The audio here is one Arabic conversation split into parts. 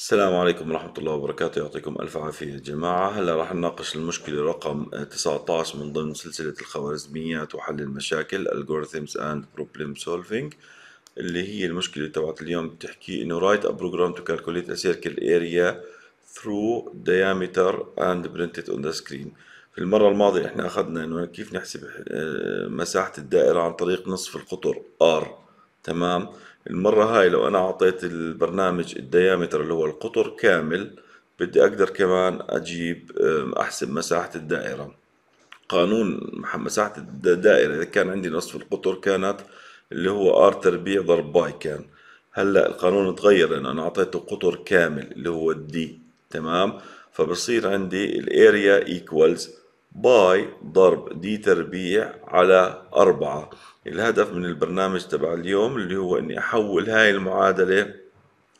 السلام عليكم ورحمة الله وبركاته يعطيكم ألف عافية يا جماعة هلا راح نناقش المشكلة رقم 19 من ضمن سلسلة الخوارزميات وحل المشاكل Algorithms and Problem Solving اللي هي المشكلة تبعت اليوم بتحكي إنه write a program to calculate a circle area through diameter and print it on the screen في المرة الماضية احنا أخذنا إنه كيف نحسب آه، مساحة الدائرة عن طريق نصف القطر R تمام المرة هاي لو انا اعطيت البرنامج الديامتر اللي هو القطر كامل بدي اقدر كمان اجيب احسب مساحة الدائرة قانون مساحة الدائرة اذا كان عندي نصف القطر كانت اللي هو ار تربيع ضرب باي كان هلا القانون اتغير لانه انا اعطيته قطر كامل اللي هو الدي تمام فبصير عندي الاريا ايكوالز باي ضرب دي تربيع على أربعة الهدف من البرنامج تبع اليوم اللي هو اني احول هاي المعادلة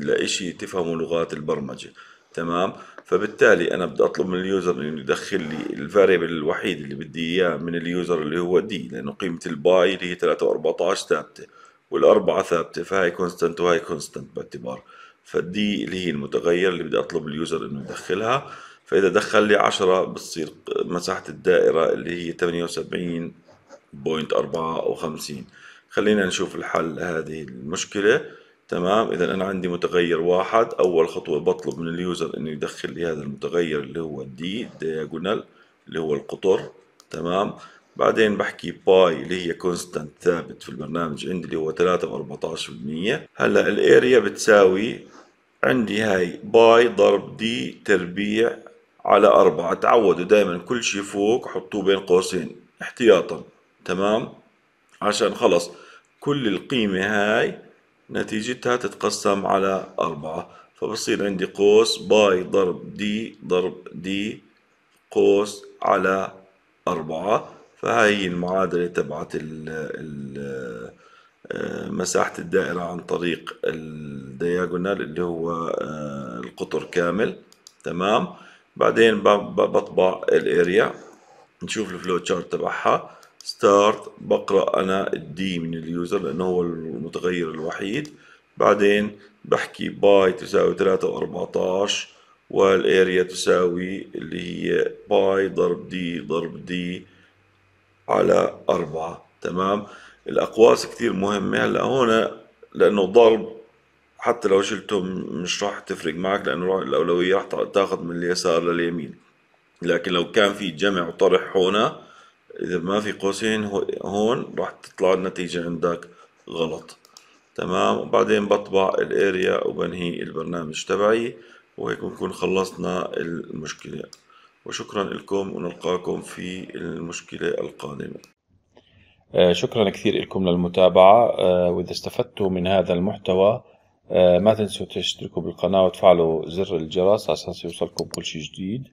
لإشي تفهموا لغات البرمجة تمام فبالتالي انا بدي اطلب من اليوزر انه يدخل لي الفاريبل الوحيد اللي بدي اياه من اليوزر اللي هو دي لانه قيمة الباي اللي هي 3 و ثابتة والأربعة ثابتة فهاي كونستنت وهاي كونستنت باعتبار فالدي اللي هي المتغير اللي بدي اطلب اليوزر انه يدخلها فإذا دخل لي 10 بتصير مساحة الدائرة اللي هي 78.4 أو 50 خلينا نشوف الحل هذه المشكلة تمام إذا أنا عندي متغير واحد أول خطوة بطلب من اليوزر إنه يدخل لي هذا المتغير اللي هو دي ديجونال اللي هو القطر تمام بعدين بحكي باي اللي هي كونستانت ثابت في البرنامج عندي اللي هو 3 و14% هلا الاريا بتساوي عندي هاي باي ضرب دي تربيع على أربعة تعودوا دائما كل شيء فوق حطوه بين قوسين احتياطا تمام عشان خلص كل القيمة هاي نتيجتها تتقسم على أربعة فبصير عندي قوس باي ضرب دي ضرب دي قوس على أربعة فهاي هي المعادلة تبعت آه، مساحة الدائرة عن طريق الدياجونال اللي هو آه، القطر كامل تمام بعدين بطبع الاريا نشوف الفلو تشارت تبعها ستارت بقرا انا الدي من اليوزر لانه هو المتغير الوحيد بعدين بحكي باي تساوي 3 و14 والاريا تساوي اللي هي باي ضرب دي ضرب دي على 4 تمام الاقواس كثير مهمه هلا هون لانه ضرب حتى لو شلته مش راح تفرق معك لانه الاولويه راح تاخذ من اليسار لليمين لكن لو كان في جمع وطرح هنا اذا ما في قوسين هون راح تطلع النتيجه عندك غلط تمام وبعدين بطبع الاريا وبنهي البرنامج تبعي وهيك بنكون خلصنا المشكله وشكرا لكم ونلقاكم في المشكله القادمه آه، شكرا كثير لكم للمتابعة آه، وإذا استفدتوا من هذا المحتوى آه، ما تنسوا تشتركوا بالقناة وتفعلوا زر الجرس عشان يوصلكم كل شيء جديد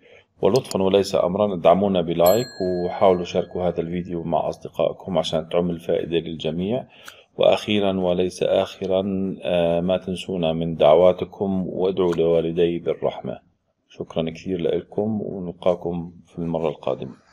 ولطفا وليس أمرا ادعمونا بلايك وحاولوا شاركوا هذا الفيديو مع أصدقائكم عشان تعم فائدة للجميع وأخيرا وليس آخرا آه، ما تنسونا من دعواتكم وادعوا لوالدي بالرحمة شكرا كثير لكم ونلقاكم في المرة القادمة